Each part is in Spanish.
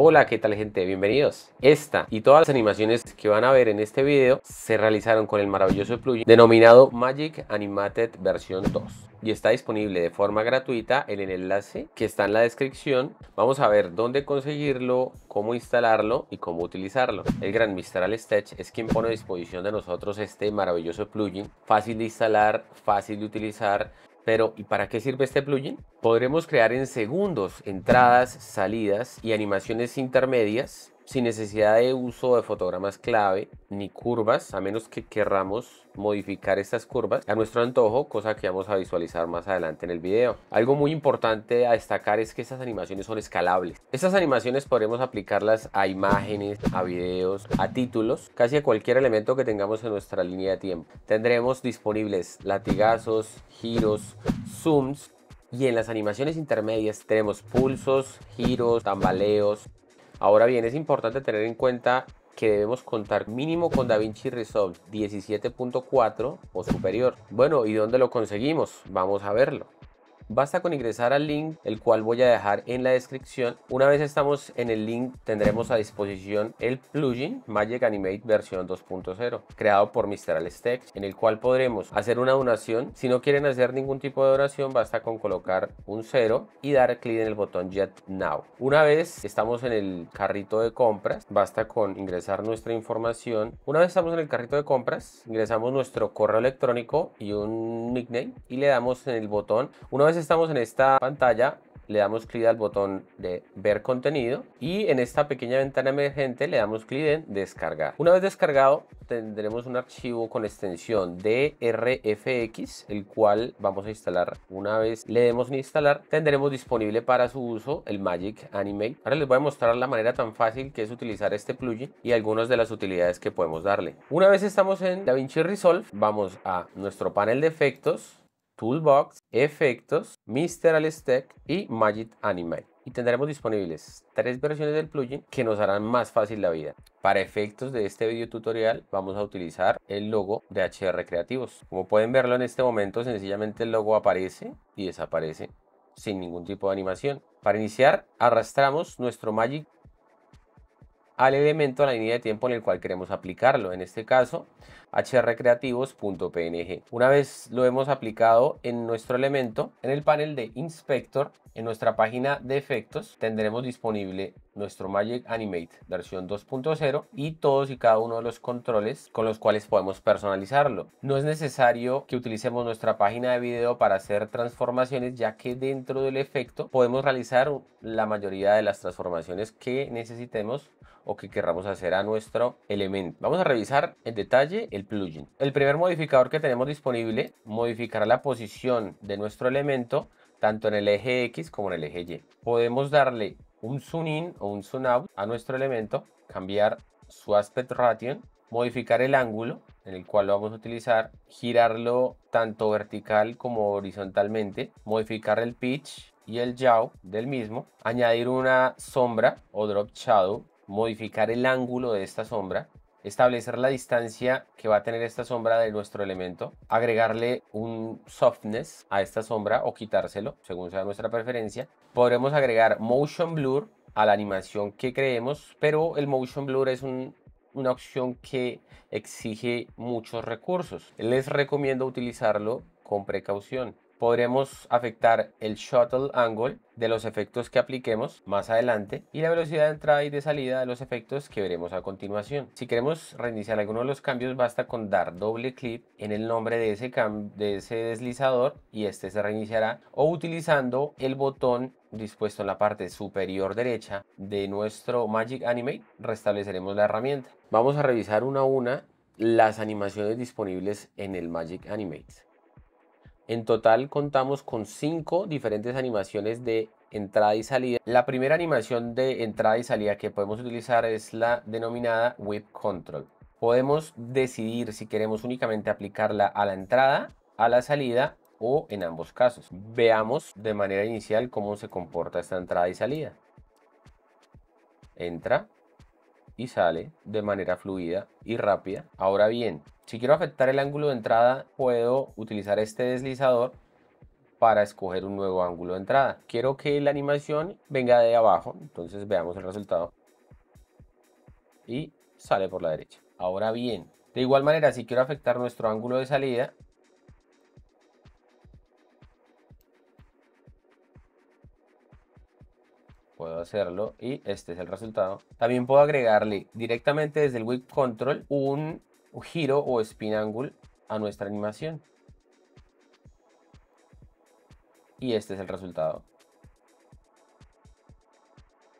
Hola, ¿qué tal gente? Bienvenidos. Esta y todas las animaciones que van a ver en este video se realizaron con el maravilloso plugin denominado Magic Animated versión 2 y está disponible de forma gratuita en el enlace que está en la descripción. Vamos a ver dónde conseguirlo, cómo instalarlo y cómo utilizarlo. El gran Mistral Stage es quien pone a disposición de nosotros este maravilloso plugin, fácil de instalar, fácil de utilizar pero ¿y para qué sirve este plugin? Podremos crear en segundos entradas, salidas y animaciones intermedias sin necesidad de uso de fotogramas clave ni curvas, a menos que querramos modificar estas curvas a nuestro antojo, cosa que vamos a visualizar más adelante en el video. Algo muy importante a destacar es que estas animaciones son escalables. Estas animaciones podremos aplicarlas a imágenes, a videos, a títulos, casi a cualquier elemento que tengamos en nuestra línea de tiempo. Tendremos disponibles latigazos, giros, zooms, y en las animaciones intermedias tenemos pulsos, giros, tambaleos, Ahora bien, es importante tener en cuenta que debemos contar mínimo con DaVinci Resolve 17.4 o superior. Bueno, ¿y dónde lo conseguimos? Vamos a verlo. Basta con ingresar al link, el cual voy a dejar en la descripción. Una vez estamos en el link, tendremos a disposición el plugin Magic Animate versión 2.0, creado por Mr. Alex en el cual podremos hacer una donación. Si no quieren hacer ningún tipo de donación, basta con colocar un 0 y dar clic en el botón Jet Now. Una vez estamos en el carrito de compras, basta con ingresar nuestra información. Una vez estamos en el carrito de compras, ingresamos nuestro correo electrónico y un nickname y le damos en el botón. Una vez estamos en esta pantalla, le damos clic al botón de ver contenido y en esta pequeña ventana emergente le damos clic en descargar. Una vez descargado tendremos un archivo con extensión DRFX el cual vamos a instalar una vez le demos en instalar tendremos disponible para su uso el Magic Animate. Ahora les voy a mostrar la manera tan fácil que es utilizar este plugin y algunas de las utilidades que podemos darle. Una vez estamos en DaVinci Resolve vamos a nuestro panel de efectos Toolbox, Efectos, Mr. Al y Magic Animate. Y tendremos disponibles tres versiones del plugin que nos harán más fácil la vida. Para efectos de este video tutorial vamos a utilizar el logo de HR Creativos. Como pueden verlo en este momento sencillamente el logo aparece y desaparece sin ningún tipo de animación. Para iniciar arrastramos nuestro Magic al elemento a la línea de tiempo en el cual queremos aplicarlo, en este caso hrcreativos.png. Una vez lo hemos aplicado en nuestro elemento, en el panel de Inspector, en nuestra página de efectos, tendremos disponible nuestro Magic Animate versión 2.0 y todos y cada uno de los controles con los cuales podemos personalizarlo. No es necesario que utilicemos nuestra página de video para hacer transformaciones ya que dentro del efecto podemos realizar la mayoría de las transformaciones que necesitemos o que querramos hacer a nuestro elemento. Vamos a revisar en detalle el plugin. El primer modificador que tenemos disponible modificará la posición de nuestro elemento tanto en el eje X como en el eje Y. Podemos darle un zoom in o un zoom out a nuestro elemento, cambiar su aspect ratio, modificar el ángulo en el cual lo vamos a utilizar, girarlo tanto vertical como horizontalmente, modificar el pitch y el yaw del mismo, añadir una sombra o drop shadow modificar el ángulo de esta sombra, establecer la distancia que va a tener esta sombra de nuestro elemento, agregarle un softness a esta sombra o quitárselo, según sea nuestra preferencia. Podremos agregar motion blur a la animación que creemos, pero el motion blur es una opción que exige muchos recursos. Les recomiendo utilizarlo con precaución podremos afectar el shuttle angle de los efectos que apliquemos más adelante y la velocidad de entrada y de salida de los efectos que veremos a continuación. Si queremos reiniciar alguno de los cambios basta con dar doble clic en el nombre de ese, deslizador y este se reiniciará o utilizando el botón dispuesto en la parte superior derecha de nuestro Magic Animate restableceremos la herramienta. Vamos a revisar una a una las animaciones disponibles en el Magic Animate. En total contamos con cinco diferentes animaciones de entrada y salida. La primera animación de entrada y salida que podemos utilizar es la denominada Whip Control. Podemos decidir si queremos únicamente aplicarla a la entrada, a la salida o en ambos casos. Veamos de manera inicial cómo se comporta esta entrada y salida. Entra, y sale de manera fluida y rápida. Ahora bien, si quiero afectar el ángulo de entrada, puedo utilizar este deslizador para escoger un nuevo ángulo de entrada. Quiero que la animación venga de abajo, entonces veamos el resultado. Y sale por la derecha. Ahora bien, de igual manera, si quiero afectar nuestro ángulo de salida, puedo hacerlo y este es el resultado. También puedo agregarle directamente desde el Whip Control un giro o spin angle a nuestra animación. Y este es el resultado.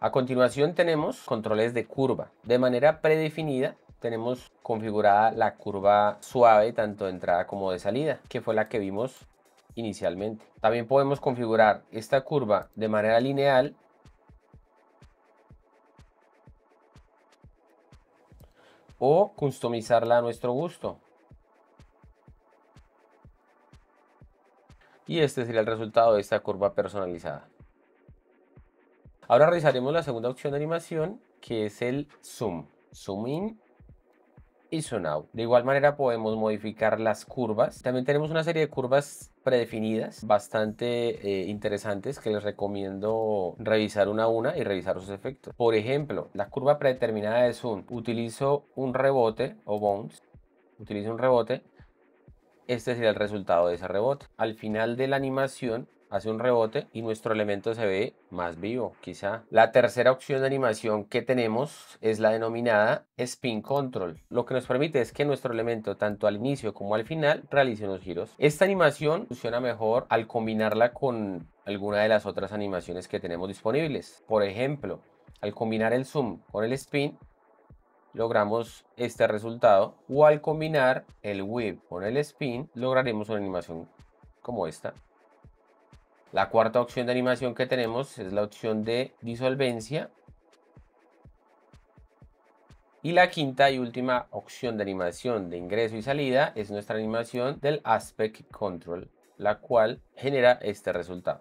A continuación tenemos controles de curva. De manera predefinida tenemos configurada la curva suave tanto de entrada como de salida, que fue la que vimos inicialmente. También podemos configurar esta curva de manera lineal o customizarla a nuestro gusto. Y este sería el resultado de esta curva personalizada. Ahora realizaremos la segunda opción de animación que es el zoom, zoom in y zoom out. De igual manera podemos modificar las curvas. También tenemos una serie de curvas predefinidas, bastante eh, interesantes que les recomiendo revisar una a una y revisar sus efectos. Por ejemplo, la curva predeterminada de zoom. Utilizo un rebote o bounce, utilizo un rebote, este sería el resultado de ese rebote. Al final de la animación hace un rebote y nuestro elemento se ve más vivo, quizá. La tercera opción de animación que tenemos es la denominada Spin Control. Lo que nos permite es que nuestro elemento, tanto al inicio como al final, realice unos giros. Esta animación funciona mejor al combinarla con alguna de las otras animaciones que tenemos disponibles. Por ejemplo, al combinar el zoom con el spin, logramos este resultado. O al combinar el whip con el spin, lograremos una animación como esta. La cuarta opción de animación que tenemos es la opción de disolvencia. Y la quinta y última opción de animación de ingreso y salida es nuestra animación del Aspect Control, la cual genera este resultado.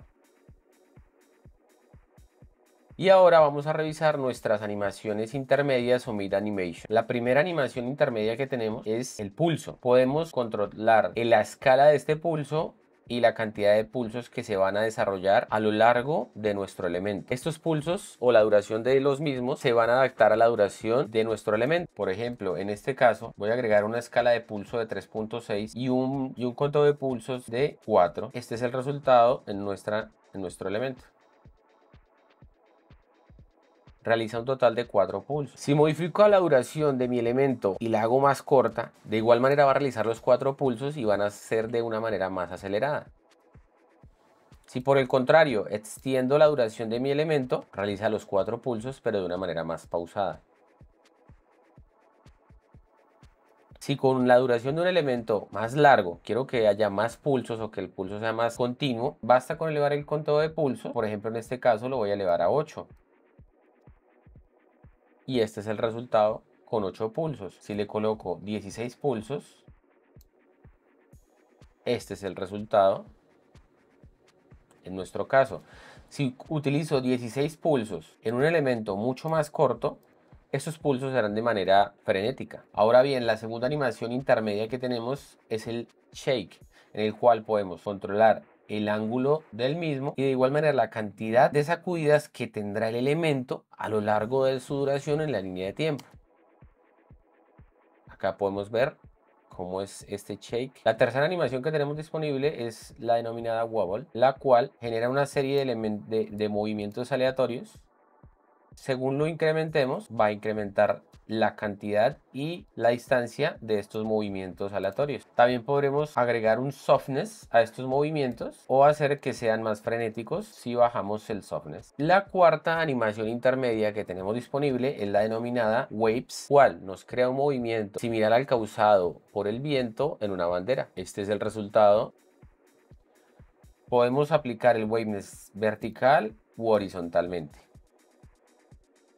Y ahora vamos a revisar nuestras animaciones intermedias o mid animation. La primera animación intermedia que tenemos es el pulso. Podemos controlar la escala de este pulso y la cantidad de pulsos que se van a desarrollar a lo largo de nuestro elemento. Estos pulsos o la duración de los mismos se van a adaptar a la duración de nuestro elemento. Por ejemplo, en este caso voy a agregar una escala de pulso de 3.6 y un, y un de pulsos de 4. Este es el resultado en, nuestra, en nuestro elemento realiza un total de 4 pulsos. Si modifico la duración de mi elemento y la hago más corta, de igual manera va a realizar los 4 pulsos y van a ser de una manera más acelerada. Si por el contrario extiendo la duración de mi elemento, realiza los 4 pulsos pero de una manera más pausada. Si con la duración de un elemento más largo quiero que haya más pulsos o que el pulso sea más continuo, basta con elevar el conteo de pulso. Por ejemplo, en este caso lo voy a elevar a 8 y este es el resultado con 8 pulsos. Si le coloco 16 pulsos, este es el resultado en nuestro caso. Si utilizo 16 pulsos en un elemento mucho más corto, estos pulsos serán de manera frenética. Ahora bien, la segunda animación intermedia que tenemos es el shake, en el cual podemos controlar el ángulo del mismo y de igual manera la cantidad de sacudidas que tendrá el elemento a lo largo de su duración en la línea de tiempo. Acá podemos ver cómo es este shake. La tercera animación que tenemos disponible es la denominada wobble, la cual genera una serie de, de movimientos aleatorios según lo incrementemos, va a incrementar la cantidad y la distancia de estos movimientos aleatorios. También podremos agregar un softness a estos movimientos o hacer que sean más frenéticos si bajamos el softness. La cuarta animación intermedia que tenemos disponible es la denominada waves, cual nos crea un movimiento similar al causado por el viento en una bandera. Este es el resultado. Podemos aplicar el Waves vertical u horizontalmente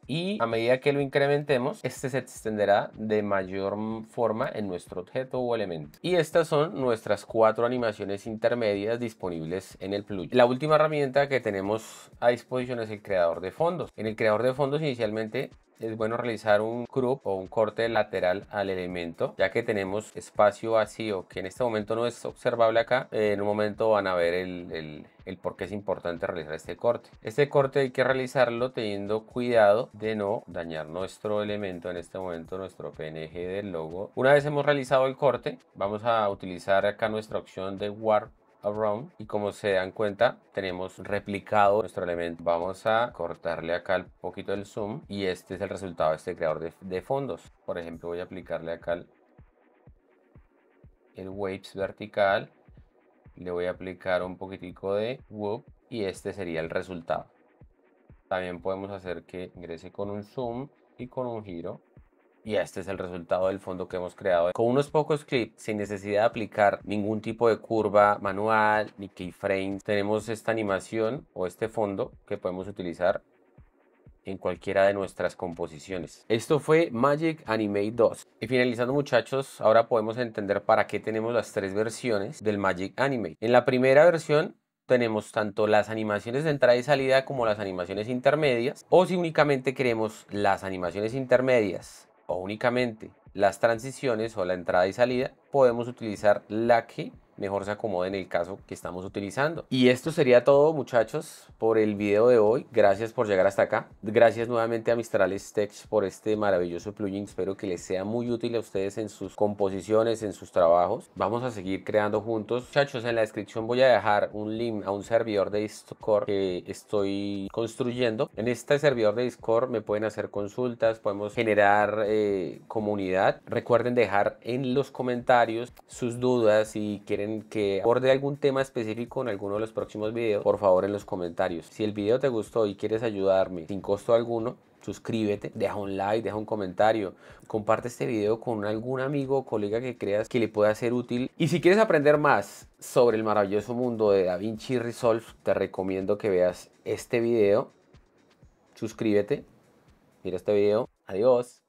y a medida que lo incrementemos, este se extenderá de mayor forma en nuestro objeto o elemento. Y estas son nuestras cuatro animaciones intermedias disponibles en el plugin. La última herramienta que tenemos a disposición es el creador de fondos. En el creador de fondos inicialmente es bueno realizar un crop o un corte lateral al elemento ya que tenemos espacio vacío que en este momento no es observable acá en un momento van a ver el, el por qué es importante realizar este corte este corte hay que realizarlo teniendo cuidado de no dañar nuestro elemento en este momento nuestro png del logo una vez hemos realizado el corte vamos a utilizar acá nuestra opción de warp y como se dan cuenta tenemos replicado nuestro elemento vamos a cortarle acá un poquito el zoom y este es el resultado de este creador de, fondos por ejemplo voy a aplicarle acá el, waves vertical le voy a aplicar un poquitico de whoop y este sería el resultado también podemos hacer que ingrese con un zoom y con un giro y este es el resultado del fondo que hemos creado. Con unos pocos clips, sin necesidad de aplicar ningún tipo de curva manual ni keyframes, tenemos esta animación o este fondo que podemos utilizar en cualquiera de nuestras composiciones. Esto fue Magic Animate 2. Y finalizando muchachos, ahora podemos entender para qué tenemos las tres versiones del Magic Animate. En la primera versión tenemos tanto las animaciones de entrada y salida como las animaciones intermedias o si únicamente queremos las animaciones intermedias o únicamente las transiciones o la entrada y salida, podemos utilizar la que mejor se en el caso que estamos utilizando. Y esto sería todo muchachos por el video de hoy. Gracias por llegar hasta acá. Gracias nuevamente a Mistral Tech por este maravilloso plugin. Espero que les sea muy útil a ustedes en sus composiciones, en sus trabajos. Vamos a seguir creando juntos. Muchachos, en la descripción voy a dejar un link a un servidor de Discord que estoy construyendo. En este servidor de Discord me pueden hacer consultas, podemos generar eh, comunidad. Recuerden dejar en los comentarios sus dudas si quieren que aborde algún tema específico en alguno de los próximos videos, por favor en los comentarios. Si el video te gustó y quieres ayudarme sin costo alguno, suscríbete, deja un like, deja un comentario, comparte este video con algún amigo o colega que creas que le pueda ser útil. Y si quieres aprender más sobre el maravilloso mundo de Da Vinci Resolve, te recomiendo que veas este video. Suscríbete, mira este video. Adiós.